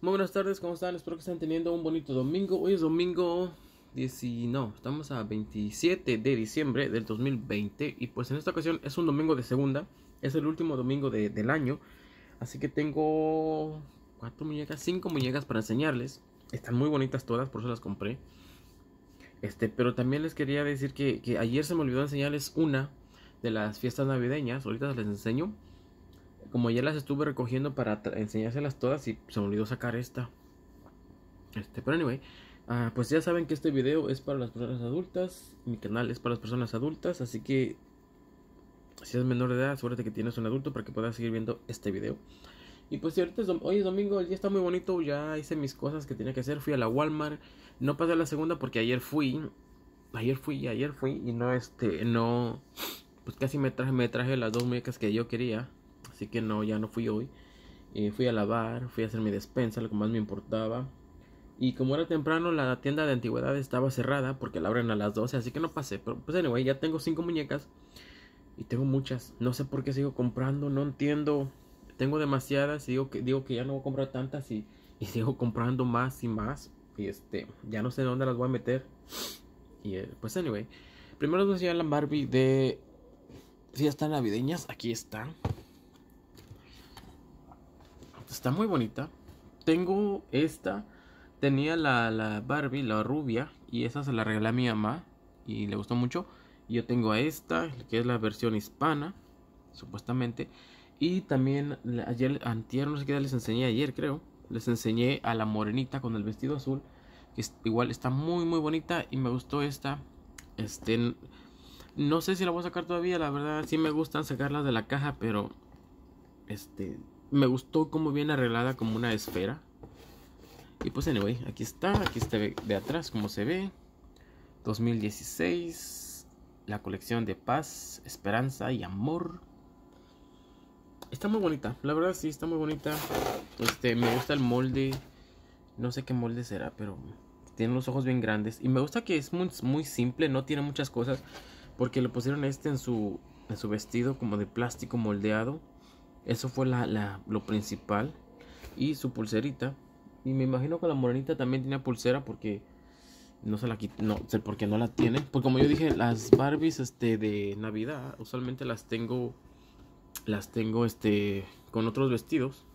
Muy buenas tardes, ¿cómo están? Espero que estén teniendo un bonito domingo. Hoy es domingo 19, estamos a 27 de diciembre del 2020 y pues en esta ocasión es un domingo de segunda, es el último domingo del año, así que tengo cuatro muñecas, cinco muñecas para enseñarles. Están muy bonitas todas, por eso las compré. Este, pero también les quería decir que, que ayer se me olvidó enseñarles una de las fiestas navideñas, ahorita les enseño como ya las estuve recogiendo para enseñárselas todas y se me olvidó sacar esta. Este, pero anyway, ah, pues ya saben que este video es para las personas adultas, mi canal es para las personas adultas, así que si eres menor de edad, suerte que tienes un adulto para que puedas seguir viendo este video. Y pues si ahorita es hoy es domingo, el día está muy bonito, ya hice mis cosas que tenía que hacer, fui a la Walmart, no pasé a la segunda porque ayer fui, ayer fui, ayer fui y no este, no, pues casi me traje, me traje las dos muñecas que yo quería Así que no, ya no fui hoy. Eh, fui a lavar, fui a hacer mi despensa, lo que más me importaba. Y como era temprano, la tienda de antigüedad estaba cerrada porque la abren a las 12, así que no pasé. Pero pues anyway, ya tengo cinco muñecas y tengo muchas. No sé por qué sigo comprando, no entiendo. Tengo demasiadas y digo que, digo que ya no voy a comprar tantas y, sigo comprando más y más. Y este, ya no sé dónde las voy a meter. Y eh, pues anyway, primero decía a la Barbie de si están navideñas. Aquí están Está muy bonita. Tengo esta. Tenía la, la Barbie, la rubia. Y esa se la regalé a mi mamá. Y le gustó mucho. Y yo tengo a esta, que es la versión hispana. Supuestamente. Y también ayer, antier, no sé qué les enseñé ayer, creo. Les enseñé a la morenita con el vestido azul. Que igual está muy, muy bonita. Y me gustó esta. Este. No sé si la voy a sacar todavía. La verdad, sí me gustan sacarlas de la caja. Pero. Este me gustó como bien arreglada como una esfera. Y pues anyway, aquí está, aquí está de atrás como se ve. 2016, la colección de paz, esperanza y amor. Está muy bonita, la verdad sí, está muy bonita. Este, me gusta el molde. No sé qué molde será, pero tiene los ojos bien grandes. Y me gusta que es muy, muy simple, no tiene muchas cosas. Porque le pusieron este en su, en su vestido como de plástico moldeado. Eso fue la, la, lo principal. Y su pulserita. Y me imagino que la morenita también tenía pulsera porque no se la no sé por qué no la tiene. Porque como yo dije, las Barbies este, de Navidad usualmente las tengo, las tengo este, con otros vestidos.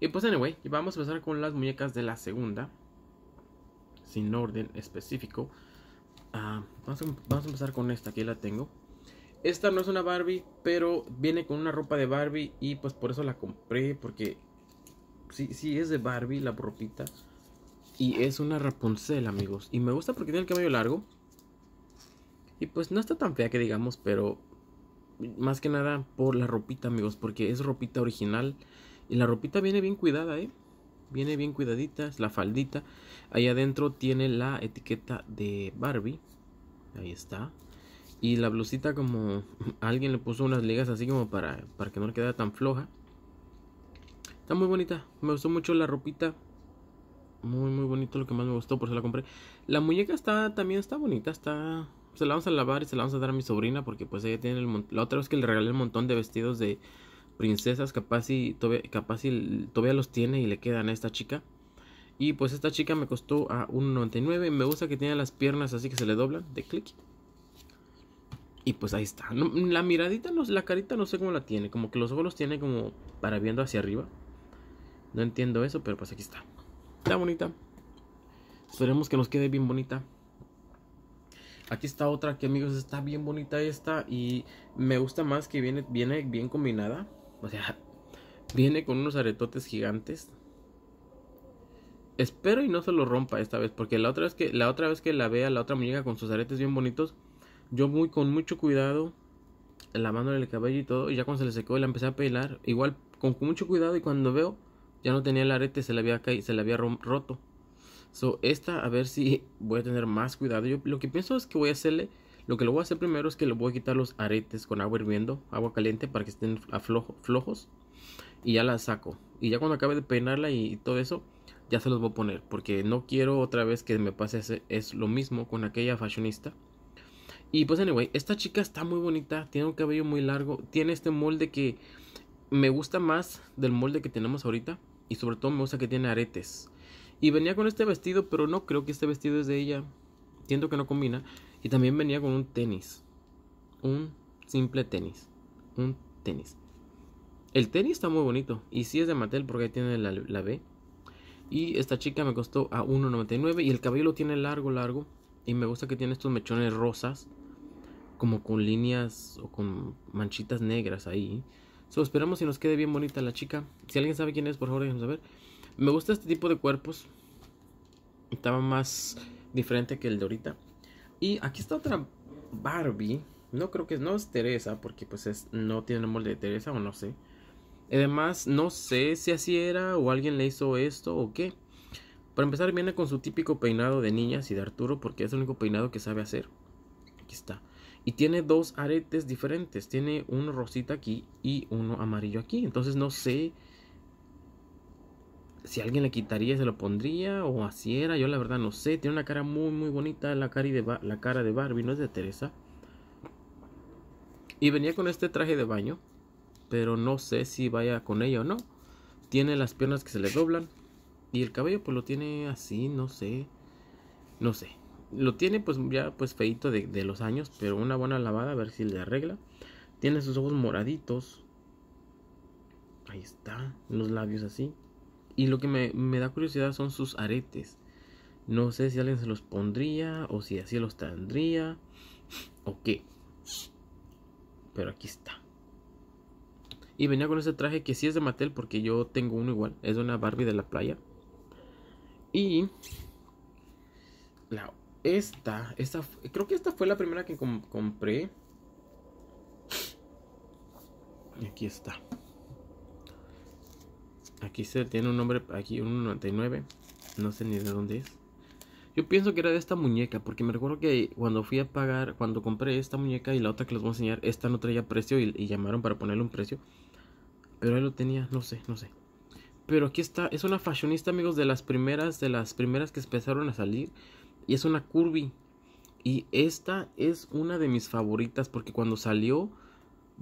Y pues anyway, vamos a empezar con las muñecas de la segunda. Sin orden específico. Ah, vamos, a, vamos a empezar con esta, aquí la tengo. Esta no es una Barbie, pero viene con una ropa de Barbie y pues por eso la compré, porque sí, sí es de Barbie la ropita. Y es una Rapunzel, amigos. Y me gusta porque tiene el cabello largo. Y pues no está tan fea que digamos, pero más que nada por la ropita, amigos, porque es ropita original. Y la ropita viene bien cuidada, ¿eh? Viene bien cuidadita, es la faldita. Ahí adentro tiene la etiqueta de Barbie. Ahí está. Y la blusita como alguien le puso unas ligas así como para, para que no le quedara tan floja. Está muy bonita. Me gustó mucho la ropita. Muy, muy bonito lo que más me gustó, por eso la compré. La muñeca está también está bonita. Está, se la vamos a lavar y se la vamos a dar a mi sobrina porque pues ella tiene el, La otra vez que le regalé un montón de vestidos de princesas, capaz y, todavía, capaz todavía los tiene y le quedan a esta chica. Y pues esta chica me costó a 1.99. Me gusta que tiene las piernas así que se le doblan de clic. Y pues ahí está. la miradita, la carita no sé cómo la tiene. Como que los ojos los tiene como para viendo hacia arriba. No entiendo eso, pero pues aquí está. Está bonita. Esperemos que nos quede bien bonita. Aquí está otra que amigos está bien bonita esta y me gusta más que viene, viene bien combinada. O sea, viene con unos aretotes gigantes. Espero y no se lo rompa esta vez, porque la otra vez que la otra vez que la vea la otra muñeca con sus aretes bien bonitos, yo muy con mucho cuidado, lavándole el cabello y todo, y ya cuando se le secó y la empecé a pelar, igual con mucho cuidado y cuando veo, ya no tenía el arete, se le había, caído, se le había roto. So, esta, a ver si voy a tener más cuidado. Yo lo que pienso es que voy a hacerle, lo que lo voy a hacer primero es que le voy a quitar los aretes con agua hirviendo, agua caliente para que estén flojos. Y ya la saco. Y ya cuando acabe de peinarla y, todo eso, ya se los voy a poner. Porque no quiero otra vez que me pase es lo mismo con aquella fashionista y pues anyway, esta chica está muy bonita, tiene un cabello muy largo, tiene este molde que me gusta más del molde que tenemos ahorita y sobre todo me gusta que tiene aretes. Y venía con este vestido, pero no creo que este vestido es de ella. Siento que no combina. Y también venía con un tenis. Un simple tenis. Un tenis. El tenis está muy bonito. Y sí es de Mattel porque ahí tiene la, la B. Y esta chica me costó a 1.99. Y el cabello lo tiene largo, largo. Y me gusta que tiene estos mechones rosas como con líneas o con manchitas negras ahí. So, esperamos si nos quede bien bonita la chica. Si alguien sabe quién es, por favor, déjenos saber. Me gusta este tipo de cuerpos. Estaba más diferente que el de ahorita. Y aquí está otra Barbie. No creo que no es Teresa, porque pues es, no tiene el molde de Teresa o no sé. Además, no sé si así era o alguien le hizo esto o qué. Para empezar, viene con su típico peinado de niñas y de Arturo, porque es el único peinado que sabe hacer. Aquí está y tiene dos aretes diferentes. Tiene uno rosita aquí y uno amarillo aquí. Entonces no sé si alguien le quitaría, se lo pondría o así era. Yo la verdad no sé. Tiene una cara muy, muy bonita. La cara, de, la cara de Barbie, no es de Teresa. Y venía con este traje de baño. Pero no sé si vaya con ella o no. Tiene las piernas que se le doblan. Y el cabello pues lo tiene así, no sé. No sé lo tiene pues ya pues feito de, los años, pero una buena lavada a ver si le arregla. Tiene sus ojos moraditos. Ahí está, los labios así. Y lo que me, me da curiosidad son sus aretes. No sé si alguien se los pondría o si así los tendría o qué. Pero aquí está. Y venía con ese traje que sí es de Mattel porque yo tengo uno igual. Es de una Barbie de la playa. Y la esta, esta, creo que esta fue la primera que compré Y Aquí está. Aquí se tiene un nombre, aquí un 99. No sé ni de dónde es. Yo pienso que era de esta muñeca, porque me recuerdo que cuando fui a pagar, cuando compré esta muñeca y la otra que les voy a enseñar, esta no traía precio y, llamaron para ponerle un precio. Pero él lo tenía, no sé, no sé. Pero aquí está, es una fashionista, amigos, de las primeras, de las primeras que empezaron a salir. Y es una curvy. Y esta es una de mis favoritas porque cuando salió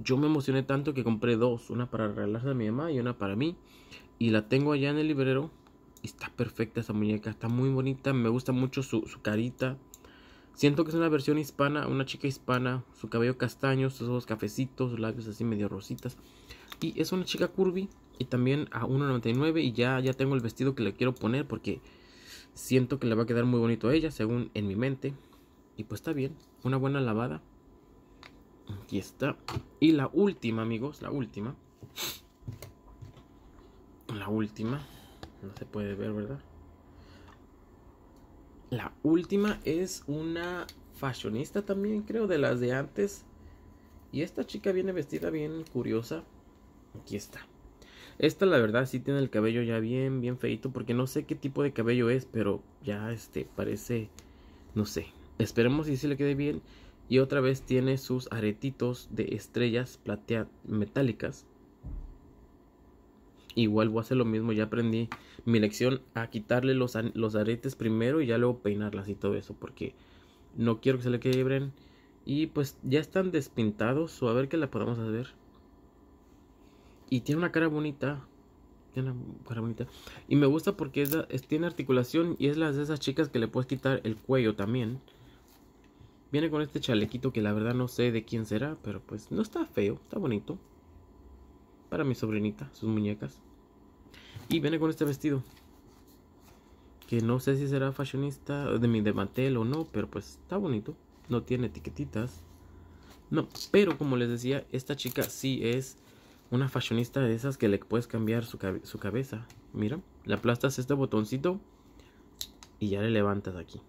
yo me emocioné tanto que compré dos. Una para regalarse a mi mamá y una para mí. Y la tengo allá en el librero. Y está perfecta esa muñeca. Está muy bonita. Me gusta mucho su, su carita. Siento que es una versión hispana, una chica hispana, su cabello castaño, sus ojos cafecitos, sus labios así medio rositas. Y es una chica curvy y también a 1.99 y ya, ya tengo el vestido que le quiero poner porque Siento que le va a quedar muy bonito a ella, según en mi mente. Y pues está bien, una buena lavada. Aquí está. Y la última, amigos, la última. La última. No se puede ver, ¿verdad? La última es una fashionista también, creo, de las de antes. Y esta chica viene vestida bien curiosa. Aquí está. Esta la verdad sí tiene el cabello ya bien, bien feito. Porque no sé qué tipo de cabello es, pero ya este parece, no sé. Esperemos si se le quede bien. Y otra vez tiene sus aretitos de estrellas plateadas metálicas. Igual voy a hacer lo mismo, ya aprendí mi lección a quitarle los, aretes primero y ya luego peinarlas y todo eso. Porque no quiero que se le quebren. Y pues ya están despintados o a ver qué la podemos hacer. Y tiene una cara bonita. Tiene una cara bonita. Y me gusta porque es, tiene articulación y es las de esas chicas que le puedes quitar el cuello también. Viene con este chalequito que la verdad no sé de quién será, pero pues no está feo, está bonito. Para mi sobrinita, sus muñecas. Y viene con este vestido. Que no sé si será fashionista de mi de o no, pero pues está bonito. No tiene etiquetitas. No, pero como les decía, esta chica sí es una fashionista de esas que le puedes cambiar su, cabeza. Mira, le aplastas este botoncito y ya le levantas aquí.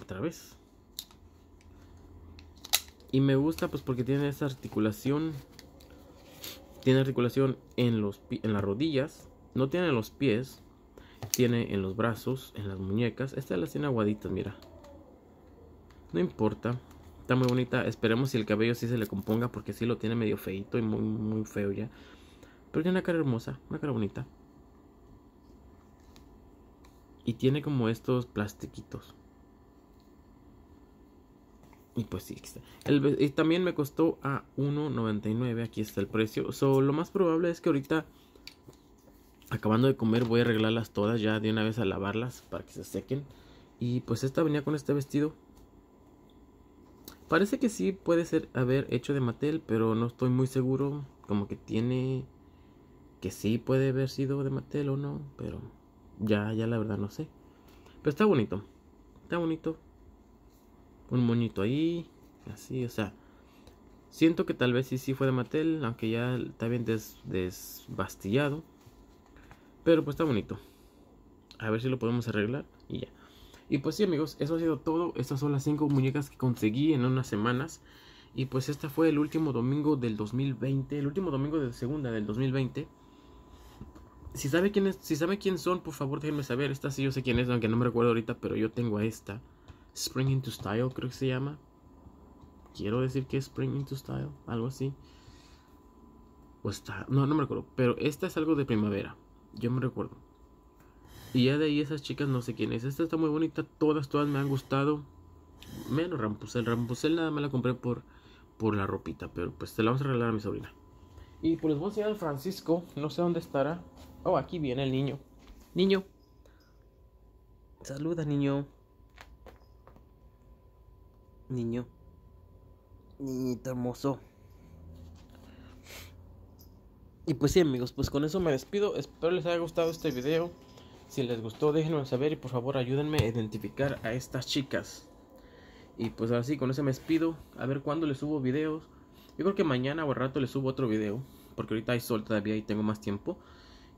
Otra vez. Y me gusta pues porque tiene esa articulación. Tiene articulación en, los, en las rodillas. No tiene en los pies. Tiene en los brazos, en las muñecas. Esta la tiene aguaditas, mira. No importa. Está muy bonita. Esperemos si el cabello sí se le componga. Porque sí lo tiene medio feito y muy, muy feo ya. Pero tiene una cara hermosa. Una cara bonita. Y tiene como estos plastiquitos. Y pues sí, el, y también me costó a 1.99, aquí está el precio. So, lo más probable es que ahorita, acabando de comer, voy a arreglarlas todas ya de una vez a lavarlas para que se sequen. Y pues esta venía con este vestido, Parece que sí puede ser haber hecho de Mattel, pero no estoy muy seguro. Como que tiene que sí puede haber sido de Mattel o no, pero ya, ya la verdad no sé. Pero está bonito, está bonito. Un moñito ahí, así, o sea. Siento que tal vez sí, sí fue de Mattel, aunque ya está bien des, desbastillado. Pero pues está bonito. A ver si lo podemos arreglar y ya. Y pues sí amigos, eso ha sido todo. Estas son las cinco muñecas que conseguí en unas semanas. Y pues esta fue el último domingo del 2020. El último domingo de segunda del 2020. Si sabe quién si sabe quién son, por favor déjenme saber. Esta sí yo sé quién es, aunque no me recuerdo ahorita, pero yo tengo a esta. Spring into Style, creo que se llama. Quiero decir que es Spring into Style, algo así. O está. No, no me recuerdo. Pero esta es algo de primavera. Yo me recuerdo. Y ya de ahí esas chicas no sé quiénes Esta está muy bonita, todas, todas me han gustado. Menos Rampusel. Rampusel nada más la compré por, por la ropita, pero pues te la vamos a regalar a mi sobrina. Y pues les voy a Francisco, no sé dónde estará. Oh, aquí viene el niño. Niño. Saluda, niño. Niño. Niñito hermoso. Y pues sí amigos, pues con eso me despido. Espero les haya gustado este video. Si les gustó, déjenme saber y por favor ayúdenme a identificar a estas chicas. Y pues así, con eso me despido. A ver cuándo les subo videos. Yo creo que mañana o al rato les subo otro video. Porque ahorita hay sol todavía y tengo más tiempo.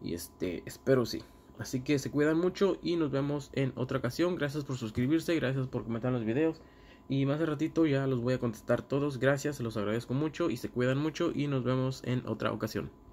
Y este, espero sí. Así que se cuidan mucho y nos vemos en otra ocasión. Gracias por suscribirse, gracias por comentar los videos. Y más de ratito ya los voy a contestar todos. Gracias, se los agradezco mucho y se cuidan mucho y nos vemos en otra ocasión.